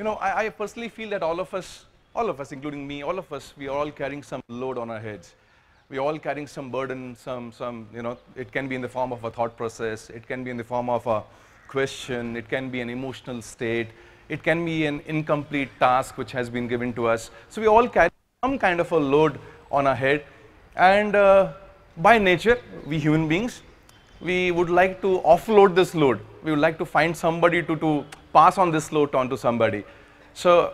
you know, I, I, personally feel that all of us, all of us, including me, all of us, we are all carrying some load on our heads. We're all carrying some burden, some, some, you know, it can be in the form of a thought process, it can be in the form of a question, it can be an emotional state, it can be an incomplete task which has been given to us. So we all carry some kind of a load on our head. And uh, by nature, we human beings, we would like to offload this load. We would like to find somebody to, to pass on this load on to somebody. So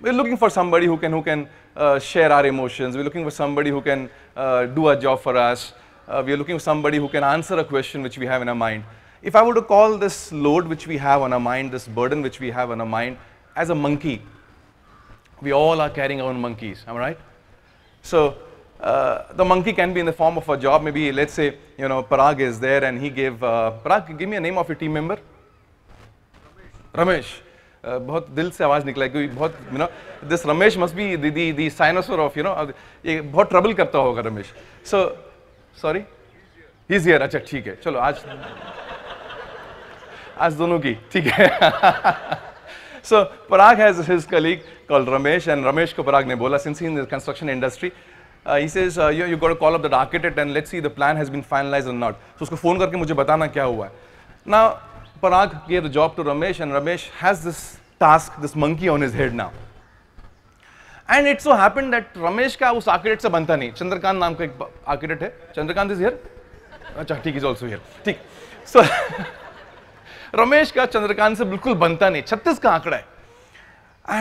we're looking for somebody who can, who can uh, share our emotions. We're looking for somebody who can uh, do a job for us. Uh, we're looking for somebody who can answer a question which we have in our mind. If I were to call this load which we have on our mind, this burden which we have on our mind, as a monkey, we all are carrying our own monkeys, am I right? So uh, the monkey can be in the form of a job. Maybe let's say, you know, Parag is there and he gave, uh, Parag, give me a name of your team member. Ramesh बहुत दिल से आवाज़ निकला क्योंकि बहुत you know this Ramesh must be the the the cynosure of you know ये बहुत trouble करता होगा Ramesh so sorry is here अच्छा ठीक है चलो आज आज दोनों की ठीक है so Parag has his colleague call Ramesh and Ramesh को पराग ने बोला since in construction industry Uh, he says uh, you, you got to call up that architect and let's see the plan has been finalized or not. So तो उसको phone करके मुझे बताना क्या हुआ है. Now Parag gave the job to Ramesh and Ramesh has this task, this monkey on his head now. And it so happened that Ramesh का उस आर्किटेक्ट से बनता नहीं चंद्रकांत नाम का एक आर्किटेक्ट है चंद्रकांत इज हियर अच्छा ठीक इज ऑल्सो हियर ठीक सो रमेश का चंद्रकांत से बिल्कुल बनता नहीं छत्तीस का आंकड़ा है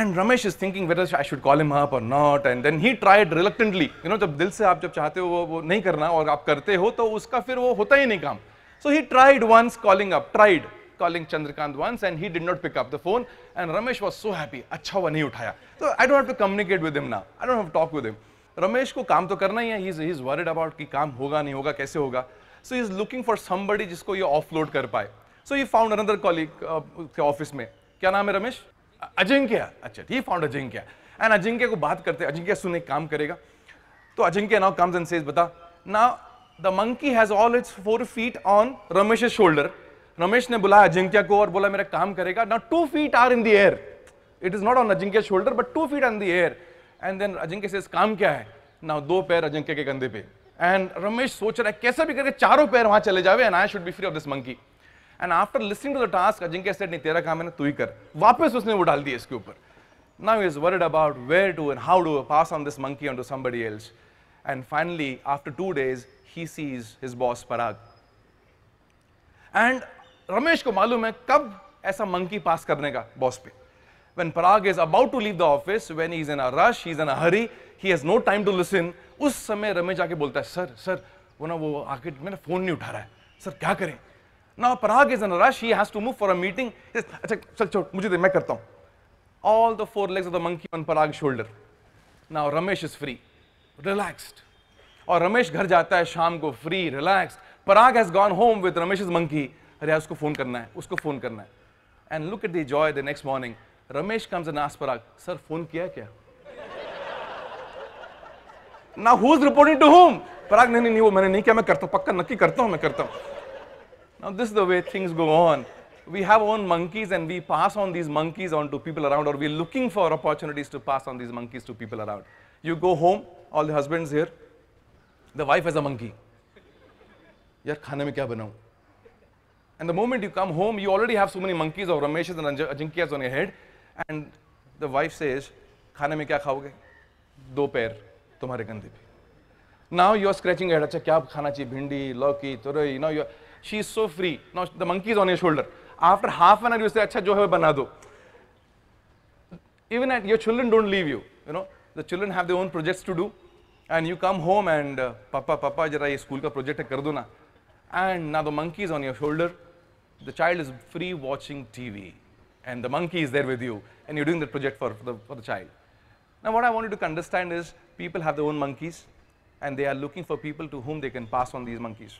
and Ramesh is thinking whether I should call him up और not and then he tried reluctantly you know जब दिल से आप जब चाहते हो वो वो नहीं करना और आप करते हो तो उसका फिर वो होता ही नहीं काम so he tried once calling up tried calling Chandrakant once and he did not pick up the phone and Ramesh was so happy. अच्छा हुआ नहीं उठाया. So I don't have to communicate with him now. I don't have to talk with him. Ramesh को काम तो करना ही है. He's he's worried about कि काम होगा नहीं होगा कैसे होगा. So he's looking for somebody जिसको ये offload कर पाए. So he found another colleague uh, उसके office में. क्या नाम है रमेश? Ajinkya. अच्छा he found Ajinkya. And Ajinkya को बात करते Ajinkya सुने काम करेगा. तो Ajinkya now comes and says बता now the monkey has all its four feet on Ramesh's shoulder Ramesh ने बुलाया अजिंक्या को और बोला मेरा काम करेगा not two feet are in the air it is not on Ajinkya shoulder but two feet on the air and then Ajinkya से काम क्या है ना दो पैर अजिंक्य के कंधे पे एंड रमेश सोच रहा है कैसे भी करके चारों पैर वहां चले जावे and I should be free of this monkey and after listening to the task Ajinkya said नहीं तेरा काम है ना तू ही कर वापस उसने वो डाल दिया इसके ऊपर now is word about where to and how do pass on this monkey on to somebody else and finally after two days he sees his boss Parag and Ramesh को मालूम है कब ऐसा मंकी पास करने का बॉस पे when Parag is about to leave the office, when he's in a rush, he's in a hurry, he has no time to listen, उस समय रमेश आके बोलता है सर सर वो ना वो आके मेरा फोन नहीं उठा रहा है सर क्या करें ना Parag is in rush he has to move for a meeting अच्छा सर छोड़ मुझे दे मैं करता हूँ all the four legs of the monkey on Parag shoulder now Ramesh is free relaxed और रमेश घर जाता है शाम को free relaxed Parag has gone home with Ramesh is monkey अरे उसको फोन करना है उसको फोन करना है and look at the joy the next morning Ramesh comes and आस पराग सर फोन किया क्या ना who is reporting to whom Parag नहीं नहीं वो मैंने नहीं किया मैं करता पक्का नक्की करता हूँ मैं करता हूं now this the way things go on we have own monkeys and we pass on these monkeys on to people around और we looking for opportunities to pass on these monkeys to people around you go home all the husband here the wife as a monkey यार खाने में क्या बनाऊं And the moment you come home, you already have so many monkeys or Rameshes and Ajinkiyas on your head. And the wife says, खाने में क्या खाओगे दो पैर तुम्हारे गंदे पे now you are scratching head अच्छा क्या खाना चाहिए भिंडी लौकी तुरई now you she is so free now the monkeys on your shoulder after half an hour you say अच्छा जो है बना दो even at your children don't leave you you know the children have their own projects to do and you come home and uh, papa papa jara ye school ka project hai kar do na and now the monkey is on your shoulder the child is free watching TV and the monkey is there with you and you're doing the project for, for, the, for the child. Now what I wanted to understand is people have their own monkeys and they are looking for people to whom they can pass on these monkeys.